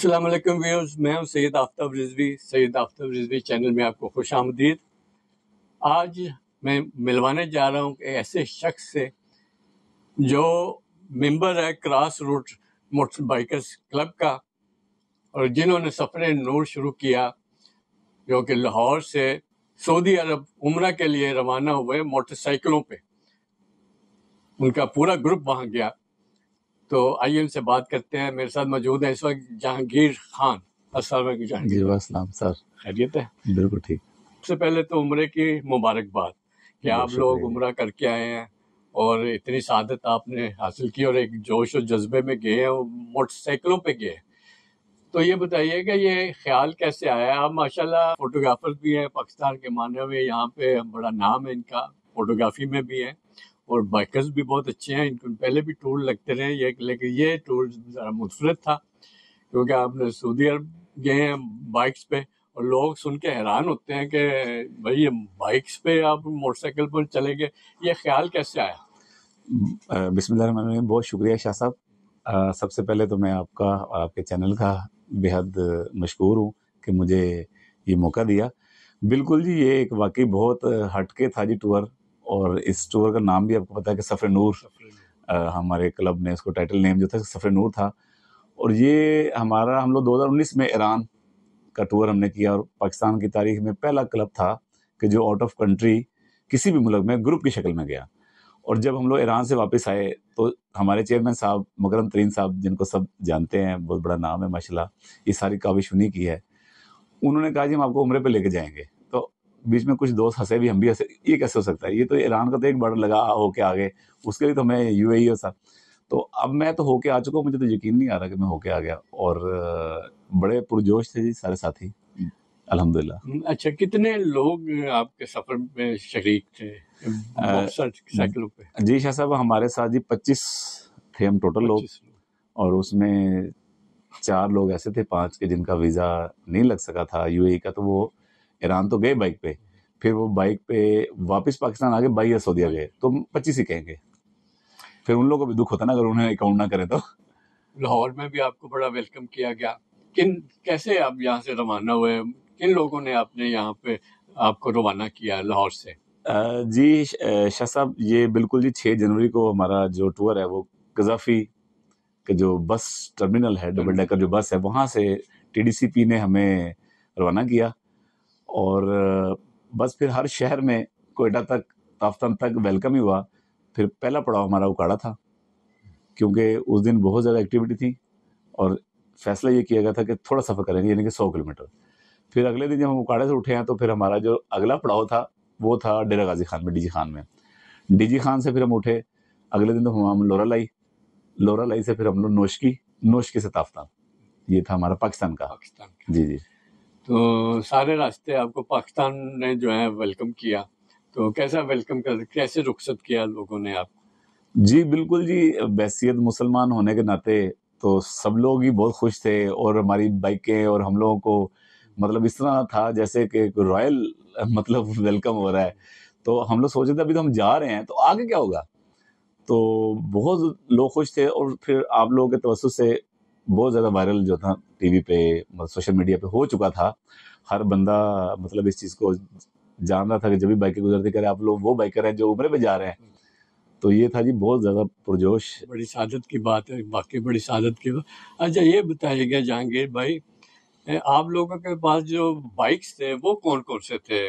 अस्सलाम वालेकुम व्यूअर्स मैं हूं सैयद आफ्ताब रिजवी सैयद आफ्ताब रिजवी चैनल में आपको खुश आमदीद आज मैं मिलवाने जा रहा हूं कि ऐसे शख्स से जो मेंबर है cross route motor bikers club का और जिन्होंने सफ़र नूर शुरू किया जो कि लाहौर से सऊदी अरब उम्र के लिए रवाना हुए मोटरसाइकिलों पे उनका पूरा ग्रुप वहाँ गया तो आइए उनसे बात करते हैं मेरे साथ मौजूद है इस वक्त जहांगीर खान असल जहांगीर सर खैरियत है बिल्कुल ठीक सबसे पहले तो उम्र की मुबारकबाद कि आप लोग उम्र करके आए हैं और इतनी शहादत आपने हासिल की और एक जोश और जज्बे में गए हैं मोटरसाइकिलों पे गए हैं तो ये बताइएगा ये ख्याल कैसे आया आप माशाल्लाह फोटोग्राफर भी हैं पाकिस्तान के माने हुए यहाँ पे बड़ा नाम है इनका फोटोग्राफी में भी है और बाइकर्स भी बहुत अच्छे हैं इनको पहले भी टूर लगते रहे ये लेकिन ये टूर ज़रा मुफरत था क्योंकि आपने सऊदी अरब गए हैं बाइक्स पे और लोग सुन के हैरान होते हैं कि भाई ये बाइक्स पे आप मोटरसाइकिल पर चले गए ये ख्याल कैसे आया बिस्मिल्लाह बहुत शुक्रिया शाह साहब सबसे पहले तो मैं आपका और आपके चैनल का बेहद मशहूर हूँ कि मुझे ये मौका दिया बिल्कुल जी ये एक वाकई बहुत हटके था जी टूर और इस टूर का नाम भी आपको पता है कि सफ़र नूर हमारे क्लब ने इसको टाइटल नेम जो था सफ़र नूर था और ये हमारा हम लोग 2019 में ईरान का टूर हमने किया और पाकिस्तान की तारीख में पहला क्लब था कि जो आउट ऑफ कंट्री किसी भी मुल्क में ग्रुप की शक्ल में गया और जब हम लोग ईरान से वापस आए तो हमारे चेयरमैन साहब मकरम तरीन साहब जिनको सब जानते हैं बहुत बड़ा नाम है माशाल्लाह ये सारी काविश उन्हीं की है उन्होंने कहा जी हम आपको उम्र पर लेके जाएंगे बीच में कुछ दोस्त हंसे भी हम भी हंसे ये कैसे हो सकता है ये तो ईरान का तो एक बड़ा लगा होके आ गए उसके लिए तो मैं यू ए सर तो अब मैं तो होके आ चुका हूँ मुझे तो यकीन नहीं आ रहा कि मैं होके आ गया और बड़े पुरजोश थे जी सारे साथी अल्हम्दुलिल्लाह हम्म, अच्छा कितने लोग आपके सफर में शरीक थे साइकिल पे जी शाह साहब हमारे साथ जी पच्चीस थे हम टोटल लोग और उसमें चार लोग ऐसे थे पांच के जिनका वीज़ा नहीं लग सका था यूएई e का तो वो ईरान तो गए बाइक पे फिर वो बाइक पे वापस पाकिस्तान आगे बाई या सऊदिया गए तो पच्चीस ही कहेंगे फिर उन लोगों को भी दुख होता ना अगर उन्हें अकाउंट ना करें तो लाहौर में भी आपको बड़ा वेलकम किया गया किन कैसे आप यहाँ से रवाना हुए किन लोगों ने आपने यहाँ पे आपको रवाना किया लाहौर से जी शाह साहब ये बिल्कुल जी छः जनवरी को हमारा जो टूर है वो कजाफी का जो बस टर्मिनल है डबल डेकर जो बस है वहाँ से टीडीसीपी ने हमें रवाना किया और बस फिर हर शहर में कोयटा तक ताफ्तान तक वेलकम ही हुआ फिर पहला पड़ाव हमारा उकाड़ा था क्योंकि उस दिन बहुत ज़्यादा एक्टिविटी थी और फैसला ये किया गया था कि थोड़ा सफ़र करेंगे यानी कि सौ किलोमीटर फिर अगले दिन जब हम उकाड़े से उठे हैं तो फिर हमारा जो अगला पड़ाव था वो था डेरा गाजी खान में डीजी खान में डीजी खान से फिर हम उठे अगले दिन तो हम हम लोरा लाई लोरा लाई से फिर हम लोग नोश नोश नोशकी से ताफ्तान ये था हमारा पाकिस्तान का पाकिस्तान का। जी जी तो सारे रास्ते आपको पाकिस्तान ने जो है वेलकम किया तो कैसा वेलकम कर कैसे रुखसत किया लोगों ने आप जी बिल्कुल जी बैसीत मुसलमान होने के नाते तो सब लोग ही बहुत खुश थे और हमारी बाइकें और हम लोगों को मतलब इस तरह था जैसे कि रॉयल मतलब वेलकम हो रहा है तो हम लोग सोचे थे अभी तो हम जा रहे हैं तो आगे क्या होगा तो बहुत लोग खुश थे और फिर आप लोगों के तवसत से बहुत ज़्यादा वायरल जो था टीवी पे मतलब सोशल मीडिया पे हो चुका था हर बंदा मतलब इस चीज़ को जान रहा था कि जब भी बाइकें गुजरती करें आप लोग वो बाइकर हैं जो उम्र में जा रहे हैं तो ये था जी बहुत ज़्यादा पुरजोश बड़ी शादत की बात है बाकी बड़ी शादत की बात अच्छा ये बताइएगा जहांगीर भाई आप लोगों के पास जो बाइक्स थे वो कौन कौन से थे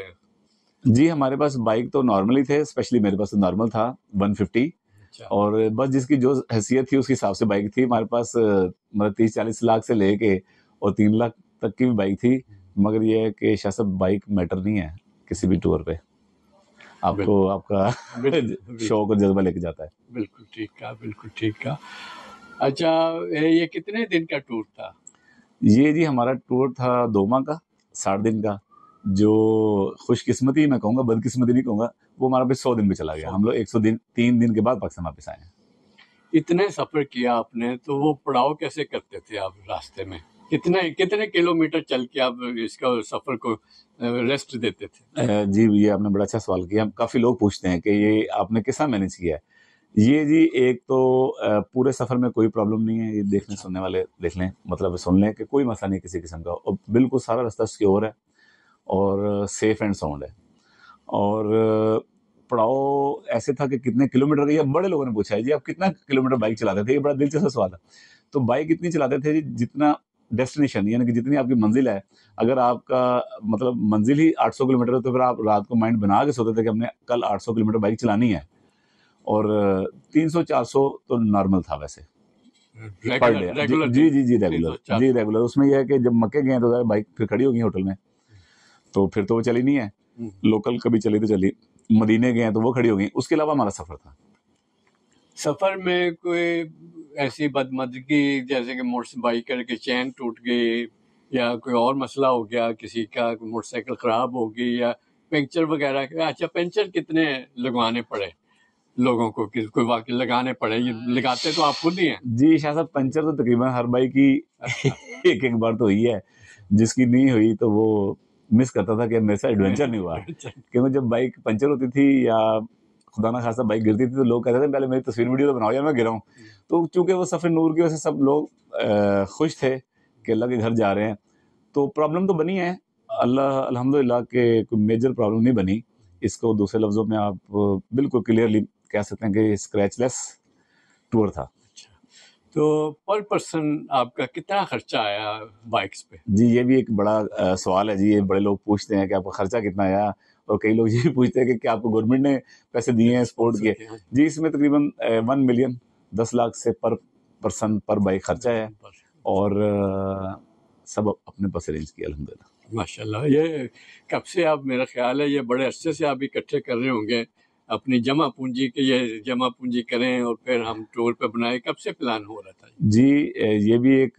जी हमारे पास बाइक तो नॉर्मली थे स्पेशली मेरे पास तो नॉर्मल था 150 अच्छा। और बस जिसकी जो हैसियत थी उसके हिसाब से बाइक थी हमारे पास मतलब तीस चालीस लाख से लेके और तीन लाख तक की भी बाइक थी मगर यह है कि शाह बाइक मैटर नहीं है किसी भी टूर पे आपको आपका शौक और जज्बा लेके जाता है बिल्कुल ठीक का बिल्कुल ठीक का अच्छा ये कितने दिन का टूर था ये जी हमारा टूर था दो माह का साठ दिन का जो खुशकिस्मती मैं कहूँगा बदकिस्मती नहीं कहूँगा वो हमारा भी सौ दिन भी चला गया हम लोग एक सौ दिन तीन दिन के बाद पाकिस्तान वापस आए इतने सफर किया आपने तो वो पड़ाव कैसे करते थे आप रास्ते में कितने कितने किलोमीटर चल के आप इसका सफर को रेस्ट देते थे जी ये आपने बड़ा अच्छा सवाल किया काफी लोग पूछते हैं कि ये आपने कैसा मैनेज किया है ये जी एक तो पूरे सफर में कोई प्रॉब्लम नहीं है ये देखने अच्छा। सुनने वाले देख लें मतलब सुन लें कि कोई मसला नहीं किसी किस्म का और बिल्कुल सारा रास्ता सिक्योर है और सेफ एंड साउंड है और पड़ाव ऐसे था कि कितने किलोमीटर गई बड़े लोगों ने पूछा है जी आप कितना किलोमीटर बाइक चलाते थे ये बड़ा दिलचस्प सवाल था तो बाइक इतनी चलाते थे जी जितना डेस्टिनेशन यानी कि जितनी आपकी मंजिल है अगर आपका मतलब मंजिल ही 800 किलोमीटर है तो फिर आप रात को माइंड बना के सोते थे कि हमने कल 800 किलोमीटर बाइक चलानी है और 300 400 तो नॉर्मल था वैसे hmm, पर डे जी जी जी रेगुलर जी रेगुलर उसमें यह है कि जब मक्के गए तो बाइक फिर खड़ी होगी होटल में hmm। तो फिर तो वो चली नहीं है लोकल hmm। कभी चली तो चली मदीने गए हैं तो वो खड़ी हो गई उसके अलावा हमारा सफ़र था सफ़र में कोई ऐसी बदमदगी जैसे कि मोटर बाइकर के चैन टूट गई या कोई और मसला हो गया किसी का मोटरसाइकिल ख़राब हो गई या पंचर वगैरह अच्छा पंचर कितने लगवाने पड़े लोगों को किस कोई वाकई लगाने पड़े ये लगाते तो आप खुद ही हैं जी शाह साहब पंचर तो तकरीबन हर बाइक की अच्छा। एक एक बार तो हुई है जिसकी नहीं हुई तो वो मिस करता था कि मेरे साथ एडवेंचर नहीं हुआ क्योंकि अच्छा। जब बाइक पंचर होती थी या खुदा ना खासा बाइक गिरती थी तो लोग कहते थे पहले मेरी तस्वीर वीडियो तो बनाओ यार मैं गिरा हूँ तो चूँकि वो सफ़र नूर की वजह से सब लोग खुश थे कि अल्लाह के घर जा रहे हैं तो प्रॉब्लम तो बनी है अल्लाह अल्हम्दुलिल्लाह के कोई मेजर प्रॉब्लम नहीं बनी इसको दूसरे लफ्ज़ों में आप बिल्कुल क्लियरली कह सकते हैं कि स्क्रैचलेस टूर था तो पर पर्सन आपका कितना खर्चा आया बाइक्स पे जी ये भी एक बड़ा आ, सवाल है जी ये बड़े लोग पूछते हैं कि आपका खर्चा कितना आया और कई लोग ये भी पूछते हैं कि क्या आपको गवर्नमेंट ने पैसे दिए हैं सपोर्ट किए जी इसमें तकरीबन वन मिलियन दस लाख से पर पर्सन पर बाइक खर्चा है और आ, सब अपने पास अरेंज किया अलहमदिल्ला माशाल्लाह ये कब से आप मेरा ख्याल है ये बड़े अच्छे से आप इकट्ठे कर रहे होंगे अपनी जमा पूंजी के ये जमा पूंजी करें और फिर हम टूर पे बनाए कब से प्लान हो रहा था जी ये भी एक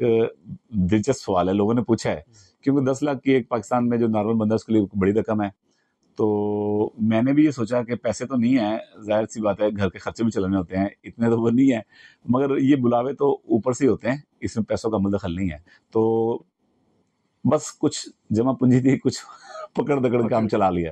दिलचस्प सवाल है लोगों ने पूछा है हम्म। क्योंकि दस लाख की एक पाकिस्तान में जो नॉर्मल बंदा उसके लिए बड़ी रकम है तो मैंने भी ये सोचा कि पैसे तो नहीं है जाहिर सी बात है घर के खर्चे भी चलने होते हैं इतने तो वो नहीं है मगर ये बुलावे तो ऊपर से होते हैं इसमें पैसों का दखल मतलब नहीं है तो बस कुछ जमा पूंजी थी कुछ पकड़ दकड़ काम चला लिया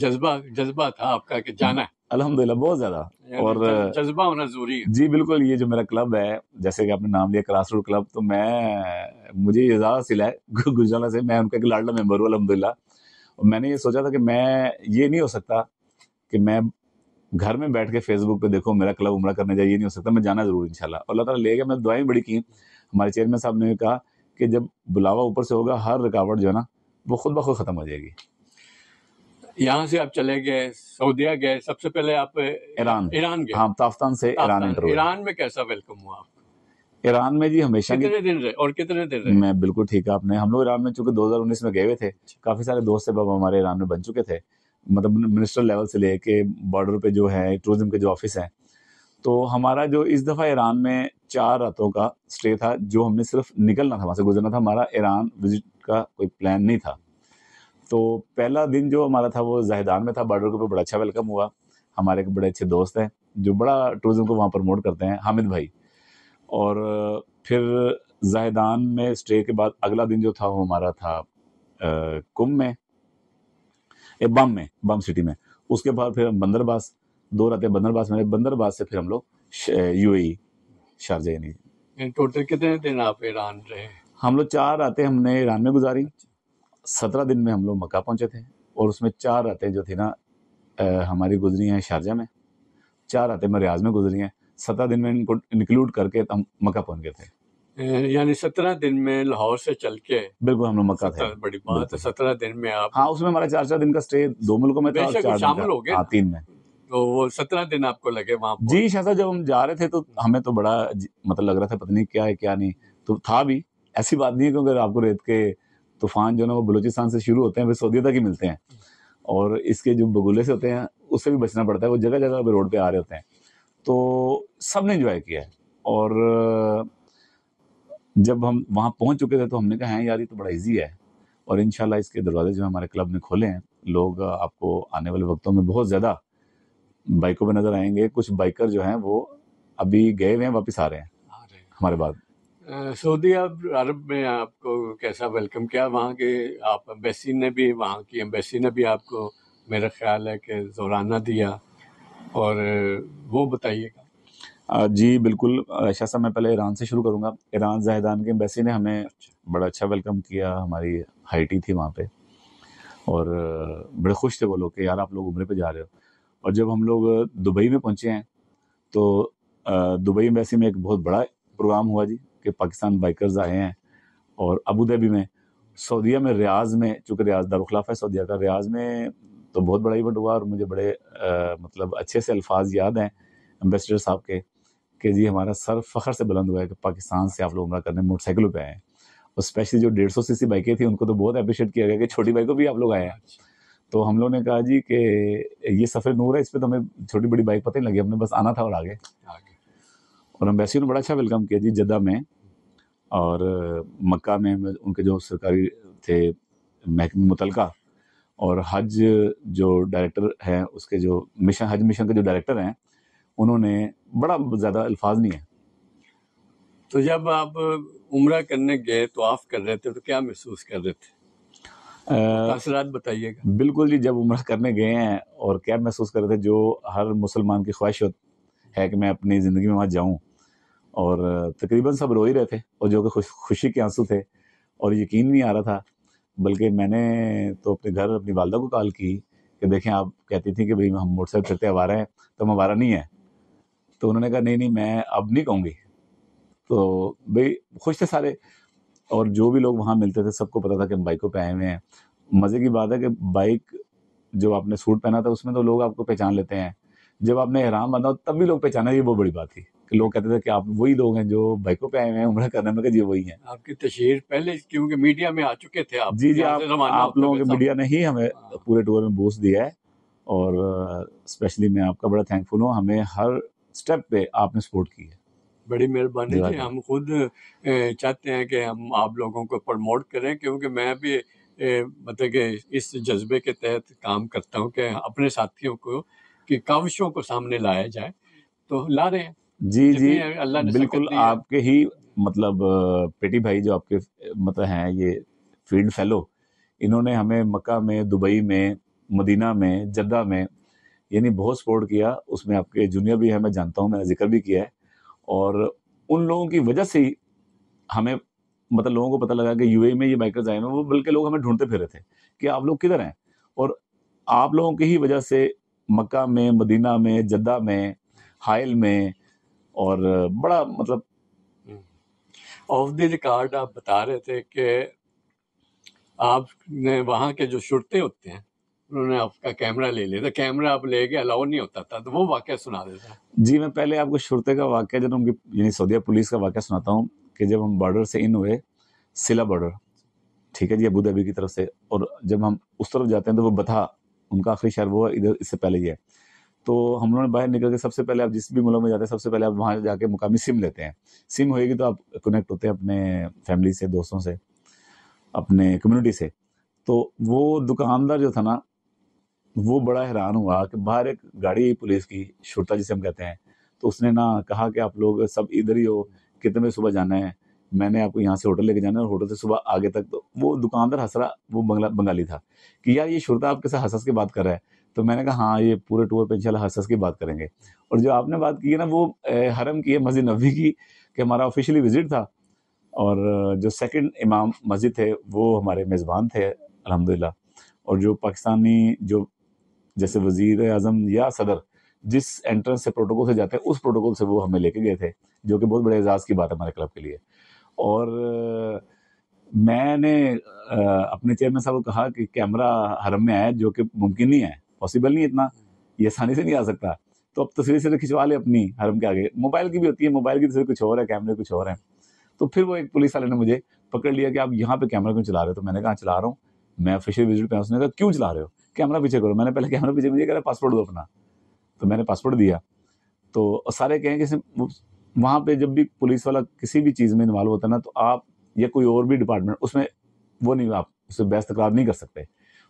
जज्बा जज्बा था आपका कि जाना है अलहमदिल्ला बहुत ज्यादा और जज्बा होना जरूरी है जी बिल्कुल ये जो मेरा क्लब है जैसे कि आपने नाम लिया क्रास रोड क्लब तो मैं मुझे ज्यादा सिला है गुजराला से मैं उनका एक लाडला मेम्बर हूँ अलहमदिल्ला और मैंने ये सोचा था कि मैं ये नहीं हो सकता कि मैं घर में बैठ के फेसबुक पे देखो मेरा क्लब उमरा करने जाए ये नहीं हो सकता मैं जाना जरूर इनशाला और अल्लाह ले गया मैं दुआएं बड़ी की हमारे चेयरमैन साहब ने कहा कि जब बुलावा ऊपर से होगा हर रुकावट जो है ना वो खुद ब खुद खत्म हो जाएगी यहाँ से आप चले गए सऊदिया गए सबसे पहले आप ईरान ईरान गए हाँ ताफ्तान से ईरान ईरान में कैसा वेलकम हुआ आप ईरान में जी हमेशा कितने दिन रहे और कितने दिन रहे मैं बिल्कुल ठीक है आपने हम लोग ईरान में चूंकि 2019 में गए हुए थे अच्छा। काफी सारे दोस्त अब हमारे ईरान में बन चुके थे मतलब मिनिस्टर लेवल से लेके बॉर्डर पे जो है टूरिज्म के जो ऑफिस है तो हमारा जो इस दफ़ा ईरान में चार रातों का स्टे था जो हमने सिर्फ निकलना था वहां से गुजरना था हमारा ईरान विजिट का कोई प्लान नहीं था तो पहला दिन जो हमारा था वो जाहिदान में था बॉर्डर के ऊपर बड़ा अच्छा वेलकम हुआ हमारे एक बड़े अच्छे दोस्त हैं जो बड़ा टूरिज्म को वहाँ प्रमोट करते हैं हामिद भाई और फिर जहेदान में स्टे के बाद अगला दिन जो था वो हमारा था कुंभ में ए, बम में बम सिटी में उसके बाद फिर हम बंदरबास दो रातें बंदरबास में बंदरबास से फिर हम लोग यू ए e, शारजा यानी टोटल कितने दिन आप ईरान रहे हम लोग चार रातें हमने ईरान में गुजारी सत्रह दिन में हम लोग मक्का पहुंचे थे और उसमें चार रातें जो थी ना हमारी गुजरी हैं शारजा में चार रातें मैं रियाज में गुजरी हैं सत्रह दिन में इनको इंक्लूड करके हम मक्का पहुंच गए थे यानी सत्रह दिन में लाहौर से चल के बिल्कुल हम लोग मक्का थे बड़ी बात है सत्रह दिन में आप हाँ उसमें हमारा चार चार दिन का स्टे दो मुल्कों में था शामिल हो गए हाँ, तीन में तो वो सत्रह दिन आपको लगे वहाँ जी शाह जब हम जा रहे थे तो हमें तो बड़ा मतलब लग रहा था पता नहीं क्या है क्या नहीं तो था भी ऐसी बात नहीं है क्योंकि आपको रेत के तूफान जो है ना वो बलूचिस्तान से शुरू होते हैं फिर सऊदी तक ही मिलते हैं और इसके जो बगुले से होते हैं उससे भी बचना पड़ता है वो जगह जगह रोड पर आ रहे होते हैं तो सब ने इन्जॉय किया है और जब हम वहाँ पहुँच चुके थे तो हमने कहा है हाँ यार ये तो बड़ा ईजी है और इन इसके दरवाजे जो हमारे क्लब ने खोले हैं लोग आपको आने वाले वक्तों में बहुत ज़्यादा बाइकों पर नज़र आएंगे कुछ बाइकर जो हैं वो अभी गए हुए हैं वापस आ रहे हैं हमारे बाद सऊदी अरब अरब में आपको कैसा वेलकम किया वहाँ के आप अम्बेसी ने भी वहाँ की अम्बेसी ने भी आपको मेरा ख्याल है कि जोराना दिया और वो बताइएगा जी बिल्कुल ऐसा सा मैं पहले ईरान से शुरू करूँगा ईरान जाहिदान के अम्बेसी ने हमें अच्छा। बड़ा अच्छा वेलकम किया हमारी हाइटी थी वहाँ पे और बड़े खुश थे वो लोग कि यार आप लोग उम्र पे जा रहे हो और जब हम लोग दुबई में पहुँचे हैं तो दुबई अम्बेसी में एक बहुत बड़ा प्रोग्राम हुआ जी के पाकिस्तान बाइकर्स आए हैं और अबू धाबी में सऊदीया में रियाज में चूँकि रियाज दारखलाफ है सऊदीया का रियाज में तो बहुत बड़ा इवेंट हुआ और मुझे बड़े आ, मतलब अच्छे से अल्फाज याद हैं एम्बेसडर साहब के कि जी हमारा सर फ़ख्र से बुलंद हुआ है कि पाकिस्तान से आप लोग उम्र करने मोटरसाइकिलों पर आए हैं और स्पेशली जो डेढ़ सौ सी बाइकें थी उनको तो बहुत अप्रिशिएट किया गया कि छोटी बाइकों भी आप लोग आए हैं तो हम लोग ने कहा जी कि ये सफ़र नूर है इस पर तो हमें छोटी बड़ी बाइक पता नहीं लगी हमने बस आना था और आगे और अम्बेसी ने बड़ा अच्छा वेलकम किया जी जद्दा में और मक्का में उनके जो सरकारी थे महकमे मुतलका और हज जो डायरेक्टर हैं उसके जो मिशन हज मिशन के जो डायरेक्टर हैं उन्होंने बड़ा ज़्यादा अल्फाज नहीं है तो जब आप उम्र करने गए तो आफ कर रहे थे तो क्या महसूस कर रहे थे असरात बताइएगा बिल्कुल जी जब उम्र करने गए हैं और क्या महसूस कर रहे थे जो हर मुसलमान की ख्वाहिश है कि मैं अपनी ज़िंदगी में वहाँ जाऊँ और तकरीबन सब रो ही रहे थे और जो कि खुश खुशी के आंसू थे और यकीन नहीं आ रहा था बल्कि मैंने तो अपने घर अपनी वालदा को कॉल की कि देखें आप कहती थी कि भाई हम मोटरसाइकिल फिरते हमारा हैं तो हम आवारा नहीं है तो उन्होंने कहा नहीं नहीं मैं अब नहीं कहूँगी तो भाई खुश थे सारे और जो भी लोग वहाँ मिलते थे सबको पता था कि हम बाइकों पर आए हुए हैं मज़े की बात है कि बाइक जो आपने सूट पहना था उसमें तो लोग आपको पहचान लेते हैं जब आपने एहराम बांधा तब भी लोग पहचाना ये वो बड़ी बात थी कि लोग कहते थे कि आप वही लोग हैं जो भाईको पे आए हुए हैं उम्र करने में जी वही हैं आपकी तशहर पहले क्योंकि मीडिया में आ चुके थे आप जी जी आप, आप लोगों के मीडिया ने ही हमें हाँ। पूरे टूर में बूस्ट दिया है और स्पेशली मैं आपका बड़ा थैंकफुल हूँ हमें हर स्टेप पे आपने सपोर्ट की है बड़ी मेहरबानी है हम खुद चाहते हैं कि हम आप लोगों को प्रमोट करें क्योंकि मैं भी मतलब कि इस जज्बे के तहत काम करता हूँ कि अपने साथियों को कि काविशों को सामने लाया जाए तो ला रहे हैं जी जी अल्लाह बिल्कुल आपके ही मतलब पेटी भाई जो आपके मतलब हैं ये फील्ड फेलो इन्होंने हमें मक्का में दुबई में मदीना में जद्दा में यानी बहुत सपोर्ट किया उसमें आपके जूनियर भी है मैं जानता हूँ मैंने जिक्र भी किया है और उन लोगों की वजह से ही हमें मतलब लोगों को पता लगा कि यूएई e में ये बाइकर्स आए हैं वो बल्कि लोग हमें ढूंढते फिर रहे थे कि आप लोग किधर हैं और आप लोगों की ही वजह से मक्का में मदीना में जद्दा में हायल में और बड़ा मतलब ऑफ द रिकॉर्ड आप बता रहे थे कि आपने वहाँ के जो शुरते होते हैं उन्होंने आपका कैमरा ले लिया था कैमरा आप ले गए अलाउ नहीं होता था तो वो वाक्य सुना देता जी मैं पहले आपको शुरते का वाक्य जब उनकी यानी सऊदीया पुलिस का वाक्य सुनाता हूँ कि जब हम बॉर्डर से इन हुए सिला बॉर्डर ठीक है जी अबू धाबी की तरफ से और जब हम उस तरफ जाते हैं तो वो बथा उनका आखिरी शहर वो इधर इससे पहले ही है तो हम लोगों ने बाहर निकल के सबसे पहले आप जिस भी मुल्क में जाते हैं सबसे पहले आप वहाँ जाके मुकामी सिम लेते हैं सिम होएगी तो आप कनेक्ट होते हैं अपने फैमिली से दोस्तों से अपने कम्युनिटी से तो वो दुकानदार जो था ना वो बड़ा हैरान हुआ कि बाहर एक गाड़ी पुलिस की शुरता जिसे हम कहते हैं तो उसने ना कहा कि आप लोग सब इधर ही हो कितने बजे सुबह जाना है मैंने आपको यहाँ से होटल लेके जाना है और होटल से सुबह आगे तक तो वो दुकानदार हंस रहा वो बंगला बंगाली था कि यार ये शुरता आपके साथ हंस हंस के बात कर रहा है तो मैंने कहा हाँ ये पूरे टूर पे इंशाल्लाह हसस की बात करेंगे और जो आपने बात की है ना वो हरम की है मस्जिद नबी की कि हमारा ऑफिशियली विज़िट था और जो सेकंड इमाम मस्जिद थे वो हमारे मेज़बान थे अलहमदिल्ला और जो पाकिस्तानी जो जैसे वज़ी अजम या सदर जिस एंट्रेंस से प्रोटोकॉल से जाते हैं उस प्रोटोकॉल से वो हमें लेके गए थे जो कि बहुत बड़े एजाज़ की बात है हमारे क्लब के लिए और मैंने अपने चेयरमैन साहब को कहा कि कैमरा हरम में आया जो कि मुमकिन नहीं है पॉसिबल नहीं इतना ये आसानी से नहीं आ सकता तो अब तस्वीर से खिंचवा ले अपनी हरम के आगे मोबाइल की भी होती है मोबाइल की तस्वीर तो कुछ और है कैमरे कुछ और हैं तो फिर वो एक पुलिस वाले ने मुझे पकड़ लिया कि आप यहाँ पे कैमरा क्यों चला रहे हो तो मैंने कहा चला रहा हूँ मैं ऑफिशियल विजिट पे उसने कहा क्यों चला रहे हो कैमरा पीछे करो मैंने पहले कैमरा पीछे मुझे कह रहा पासपोर्ट दो अपना तो मैंने पासपोर्ट दिया तो सारे कहें कि वहाँ पे जब भी पुलिस वाला किसी भी चीज़ में इन्वॉल्व होता है ना तो आप या कोई और भी डिपार्टमेंट उसमें वो नहीं आप उससे बेस्त तकरार नहीं कर सकते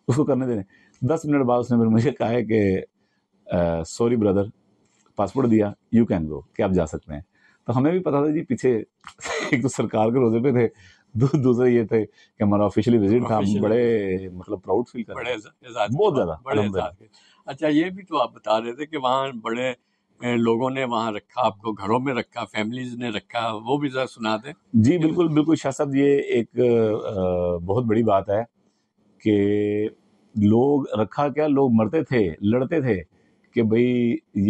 उसको करने देने दस मिनट बाद उसने फिर मुझे कहा है कि सॉरी ब्रदर पासपोर्ट दिया यू कैन गो कि आप जा सकते हैं तो हमें भी पता था जी पीछे एक तो सरकार के रोजे पे थे दू, दूसरे ये थे कि हमारा ऑफिशियली विजिट था बड़े मतलब प्राउड फील कर बहुत ज़्यादा अच्छा ये भी तो आप बता रहे थे कि वहाँ बड़े लोगों ने वहाँ रखा आपको घरों में रखा फैमिलीज ने रखा वो भी ज़रा सुना दे जी बिल्कुल बिल्कुल शाह साहब ये एक बहुत बड़ी बात है कि लोग रखा क्या लोग मरते थे लड़ते थे कि भाई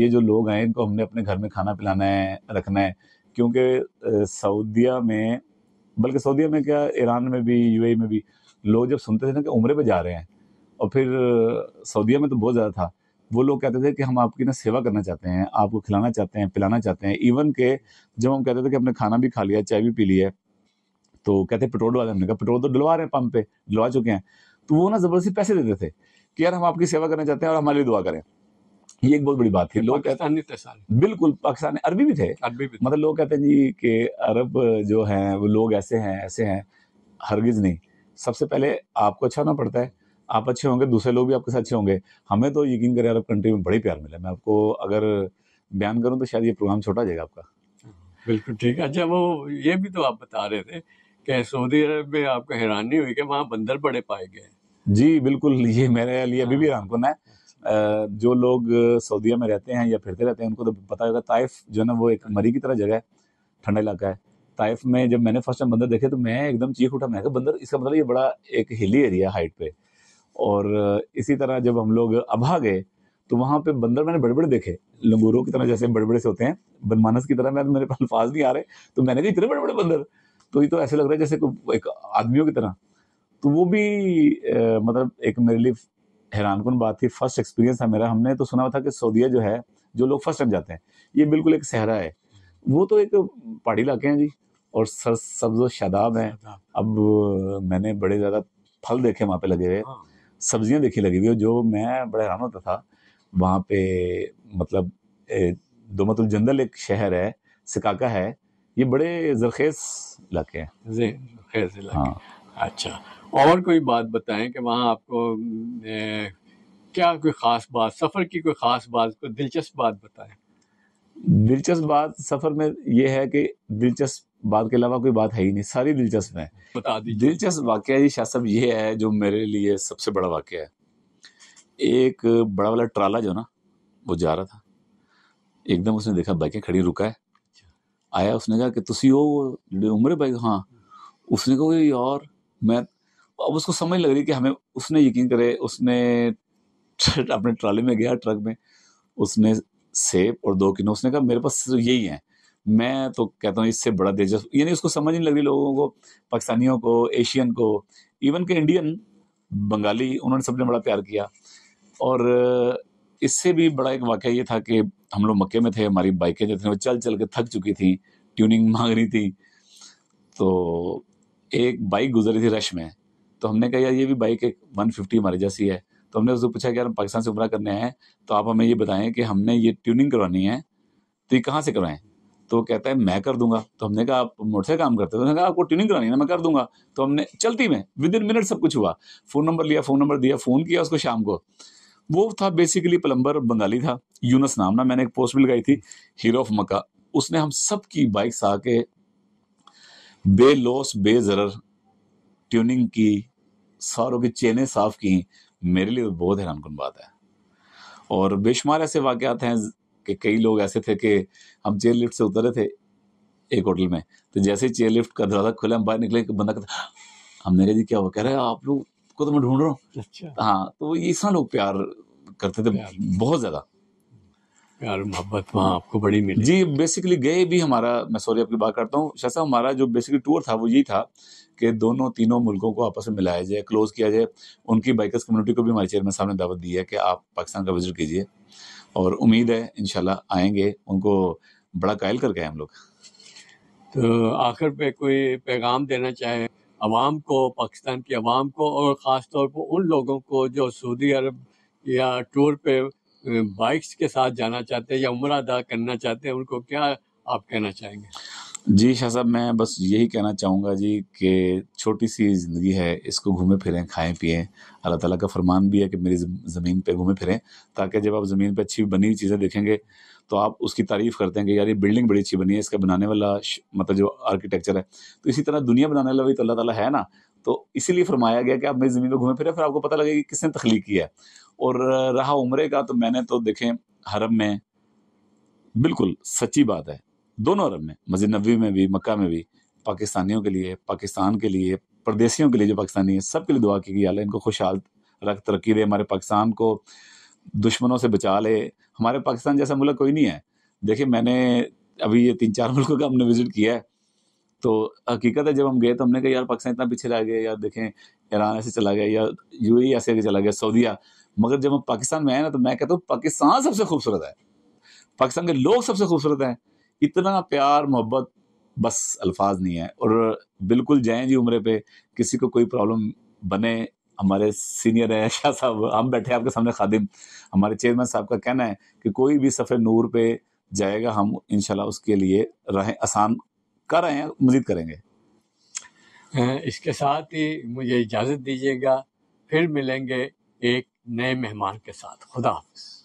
ये जो लोग आए इनको हमने अपने घर में खाना पिलाना है रखना है क्योंकि सऊदिया में बल्कि सऊदिया में क्या ईरान में भी यू में भी लोग जब सुनते थे ना कि उम्र पर जा रहे हैं और फिर सऊदिया में तो बहुत ज़्यादा था वो लोग कहते थे कि हम आपकी ना सेवा करना चाहते हैं आपको खिलाना चाहते हैं पिलाना चाहते हैं इवन के जब हम कहते थे कि हमने खाना भी खा लिया चाय भी पी ली है तो कहते पेट्रोल वाले हमने कहा पेट्रोल तो डलवा रहे हैं पंप पे डलवा चुके हैं तो वो ना जबरदस्ती पैसे देते थे कि यार हम आपकी सेवा करना चाहते हैं और हमारे लिए दुआ करें ये एक बहुत बड़ी बात थी लोग कहते कहते बिल्कुल पाकिस्तान अरबी भी थे अरबी भी मतलब लोग कहते हैं जी कि अरब जो हैं वो लोग ऐसे हैं ऐसे हैं हरगिज नहीं सबसे पहले आपको अच्छा होना पड़ता है आप अच्छे होंगे दूसरे लोग भी आपके साथ अच्छे होंगे हमें तो यकीन करें अरब कंट्री में बड़े प्यार मिला मैं आपको अगर बयान करूँ तो शायद ये प्रोग्राम छोटा जाएगा आपका बिल्कुल ठीक है अच्छा वो ये भी तो आप बता रहे थे कि सऊदी अरब में आपको हैरानी हुई कि वहाँ बंदर बड़े पाए गए जी बिल्कुल ये मेरे लिए अभी भी हैरान है अच्छा। जो लोग सऊदीया में रहते हैं या फिरते रहते हैं उनको तो पता होगा ताइफ जो है ना वो एक मरी की तरह जगह है ठंडा इलाका है ताइफ में जब मैंने फर्स्ट टाइम बंदर देखे तो मैं एकदम चीख उठा मैं बंदर इसका मतलब ये बड़ा एक हिली एरिया हाइट पे और इसी तरह जब हम लोग अभा गए तो वहाँ पे बंदर मैंने बड़े बड़े देखे लंगूरों की तरह जैसे बड़े बड़े से होते हैं बनमानस की तरह मैं मेरे पास अल्फाज नहीं आ रहे तो मैंने कहा इतने बड़े बड़े बंदर तो ये तो ऐसे लग रहा है जैसे एक आदमियों की तरह तो वो भी आ, मतलब एक मेरे लिए हैरान कन बात थी फर्स्ट एक्सपीरियंस था मेरा हमने तो सुना था कि सऊदिया जो है जो लोग फर्स्ट टाइम जाते हैं ये बिल्कुल एक सहरा है वो तो एक पहाड़ी इलाके हैं जी और सर सब्ज शादाब हैं अब मैंने बड़े ज़्यादा फल देखे वहाँ पे लगे हुए हाँ। सब्जियाँ देखी लगी हुई जो मैं बड़ा हैरान होता था वहाँ पे मतलब दोमतुल जंदल एक शहर है सिकाका है ये बड़े जरखेज़ इलाके हैं खैर से हाँ अच्छा और कोई बात बताएं कि वहाँ आपको ए, क्या कोई ख़ास बात सफ़र की कोई ख़ास बात कोई दिलचस्प बात बताएं दिलचस्प बात सफ़र में यह है कि दिलचस्प बात के अलावा कोई बात है ही नहीं सारी दिलचस्प है बता दी दिलचस्प वाक्य जी शाह साहब ये है जो मेरे लिए सबसे बड़ा वाक्य है एक बड़ा वाला ट्राला जो ना वो जा रहा था एकदम उसने देखा बाइकें खड़ी रुका है उसने कहा कि ਕਿ ਤੁਸੀਂ ਉਹ उम्र भाई हाँ उसने कहा यार मैं अब उसको समझ लग रही कि हमें उसने यकीन करे उसने अपने ट्राली में गया ट्रक में उसने सेब और दो किलो उसने कहा मेरे पास यही है मैं तो कहता हूँ इससे बड़ा दिलचस्प यानी उसको समझ नहीं लग रही लोगों को पाकिस्तानियों को एशियन को इवन के इंडियन बंगाली उन्होंने सबने बड़ा प्यार किया और इससे भी बड़ा एक वाक़ ये था कि हम लोग मक्के में थे हमारी बाइकें जो थी वो चल चल के थक चुकी थी ट्यूनिंग मांग रही थी तो एक बाइक गुजरी थी रश में तो हमने कहा यार ये भी बाइक एक वन फिफ्टी हमारे जैसी है तो हमने उससे पूछा कि यार हम पाकिस्तान से उमरा करने हैं तो आप हमें ये बताएं कि हमने ये ट्यूनिंग करवानी है तो ये कहाँ से करवाएं तो कहता है मैं कर दूंगा तो हमने कहा आप मोटरसाइकिल काम करते हैं तो कहा आपको ट्यूनिंग करानी है मैं कर दूंगा तो हमने चलती में विद इन मिनट सब कुछ हुआ फ़ोन नंबर लिया फ़ोन नंबर दिया फ़ोन किया उसको शाम को वो था बेसिकली प्लम्बर बंगाली था यूनस नाम ना मैंने एक पोस्ट भी लगाई थी हीरो ऑफ मक्का उसने हम सब की बाइक्स आके बे बेजर ट्यूनिंग की सारों की चेने साफ की मेरे लिए बहुत हैरान कन बात है और बेशुमार ऐसे वाक़ात हैं कि कई लोग ऐसे थे कि हम चेयर लिफ्ट से उतरे थे एक होटल में तो जैसे ही चेयर लिफ्ट का दरवाज़ा खुला हम बाहर निकले बंदा कहता हाँ, हमने कहा जी क्या हुआ कह रहे आप लोग को तो मैं ढूंढ रहा हूँ अच्छा हाँ तो ईसा लोग प्यार करते थे प्यार। बहुत ज़्यादा प्यार मोहब्बत वहाँ आपको बड़ी मिली जी बेसिकली गए भी हमारा मैं सॉरी आपकी बात करता हूँ शाह साहब हमारा जो बेसिकली टूर था वो यही था कि दोनों तीनों मुल्कों को आपस में मिलाया जाए क्लोज किया जाए उनकी बाइकर्स कम्युनिटी को भी हमारे चेयरमैन साहब ने दावत दी है कि आप पाकिस्तान का विजिट कीजिए और उम्मीद है इन आएंगे उनको बड़ा कायल करके हम लोग तो आखिर पे कोई पैगाम देना चाहें आवाम को पाकिस्तान की आवाम को और ख़ास तौर पर उन लोगों को जो सऊदी अरब या टूर पे बाइक्स के साथ जाना चाहते हैं या उम्र अदा करना चाहते हैं उनको क्या आप कहना चाहेंगे जी शाह साहब मैं बस यही कहना चाहूँगा जी कि छोटी सी ज़िंदगी है इसको घूमें फिरें खाएं पिएं अल्लाह ताला का फरमान भी है कि मेरी ज़मीन पे घूमें फिरें ताकि जब आप ज़मीन पे अच्छी बनी हुई चीज़ें देखेंगे तो आप उसकी तारीफ़ करते हैं कि यार ये बिल्डिंग बड़ी अच्छी बनी है इसका बनाने वाला मतलब जो आर्किटेक्चर है तो इसी तरह दुनिया बनाने वाला भी तो अल्लाह ताला है ना तो इसीलिए फरमाया गया कि आप मेरी ज़मीन पर घूमे फिर फिर आपको पता लगेगा कि किसने तख्लीक किया है और रहा उमरे का तो मैंने तो देखे हरम में बिल्कुल सच्ची बात है दोनों अरब में मस्जिद नबी में भी मक्का में भी पाकिस्तानियों के लिए पाकिस्तान के लिए परदेशियों के लिए जो पाकिस्तानी है सब के लिए दुआ की गई अल्लाह इनको खुशहाल रख तरक्की दे हमारे पाकिस्तान को दुश्मनों से बचा ले हमारे पाकिस्तान जैसा मुल्क कोई नहीं है देखिए मैंने अभी ये तीन चार मुल्कों का हमने विज़िट किया है तो हकीकत है जब हम गए तो हमने कहा यार पाकिस्तान इतना पीछे रह गया यार देखें ईरान ऐसे चला गया या यू ऐसे आगे चला गया सऊदीया मगर जब हम पाकिस्तान में आए ना तो मैं कहता हूँ पाकिस्तान सबसे खूबसूरत है पाकिस्तान के लोग सबसे खूबसूरत हैं इतना प्यार मोहब्बत बस अल्फाज नहीं है और बिल्कुल जाएँ जी उम्र पे किसी को कोई प्रॉब्लम बने हमारे सीनियर है शाह साहब हम बैठे आपके सामने खादिम हमारे चेयरमैन साहब का कहना है कि कोई भी सफ़े नूर पे जाएगा हम इनशाला उसके लिए रहें आसान कर रहे हैं मजीद करेंगे इसके साथ ही मुझे इजाज़त दीजिएगा फिर मिलेंगे एक नए मेहमान के साथ खुदा हाफ